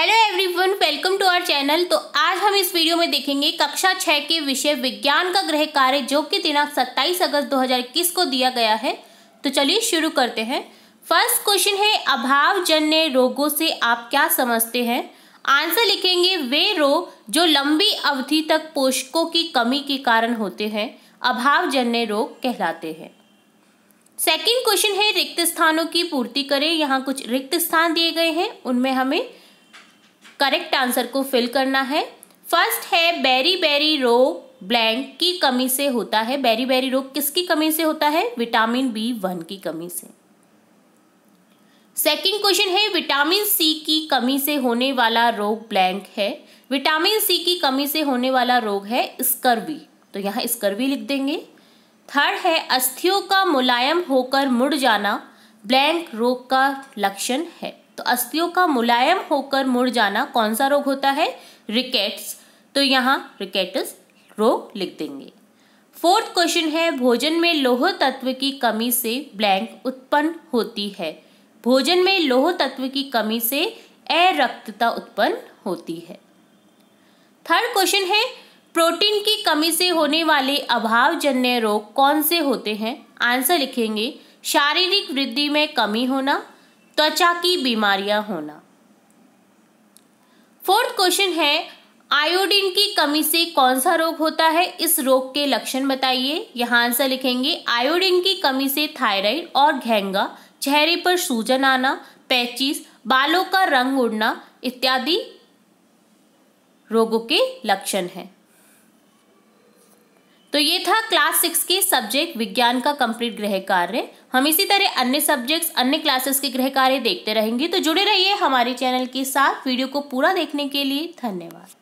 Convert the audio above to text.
hello everyone welcome to our channel तो आज हम इस वीडियो में देखेंगे कक्षा छः के विषय विज्ञान का ग्रह कार्य जो कि दिनांक 27 अगस्त 2021 को दिया गया है तो चलिए शुरू करते हैं फर्स्ट क्वेश्चन है जन्य रोगों से आप क्या समझते हैं आंसर लिखेंगे वे रोग जो लंबी अवधि तक पोषकों की कमी के कारण होते हैं अभावजन्य रोग कहलाते हैं सेकेंड क्वेश्चन है रिक्त स्थानों की पूर्ति करें यहाँ कुछ रिक्त स्थान दिए गए हैं उनमें हमें करेक्ट आंसर को फिल करना है फर्स्ट है बेरी बेरी रोग ब्लैंक की कमी से होता है बेरी बेरी रोग किसकी कमी से होता है विटामिन बी वन की कमी से सेकेंड क्वेश्चन है विटामिन सी की कमी से होने वाला रोग ब्लैंक है विटामिन सी की कमी से होने वाला रोग है स्कर्वी तो यहाँ स्कर्वी लिख देंगे थर्ड है अस्थियों का मुलायम होकर मुड़ जाना ब्लैंक रोग का लक्षण है तो अस्थियों का मुलायम होकर मुड़ जाना कौन सा रोग होता है रिकेट्स तो यहाँ रिकेटस रोग लिख देंगे फोर्थ क्वेश्चन है भोजन में लोह तत्व की कमी से ब्लैंक उत्पन्न होती है भोजन में लोह तत्व की कमी से अरक्तता उत्पन्न होती है थर्ड क्वेश्चन है प्रोटीन की कमी से होने वाले अभावजन्य रोग कौन से होते हैं आंसर लिखेंगे शारीरिक वृद्धि में कमी होना त्वचा की बीमारियां होना फोर्थ क्वेश्चन है आयोडीन की कमी से कौन सा रोग होता है इस रोग के लक्षण बताइए यहां आंसर लिखेंगे आयोडीन की कमी से थायराइड और घेंगा चेहरे पर सूजन आना पैचिस बालों का रंग उड़ना इत्यादि रोगों के लक्षण हैं तो ये था क्लास सिक्स के सब्जेक्ट विज्ञान का कंप्लीट गृह कार्य हम इसी तरह अन्य सब्जेक्ट्स अन्य क्लासेस के गृह कार्य देखते रहेंगे तो जुड़े रहिए हमारे चैनल के साथ वीडियो को पूरा देखने के लिए धन्यवाद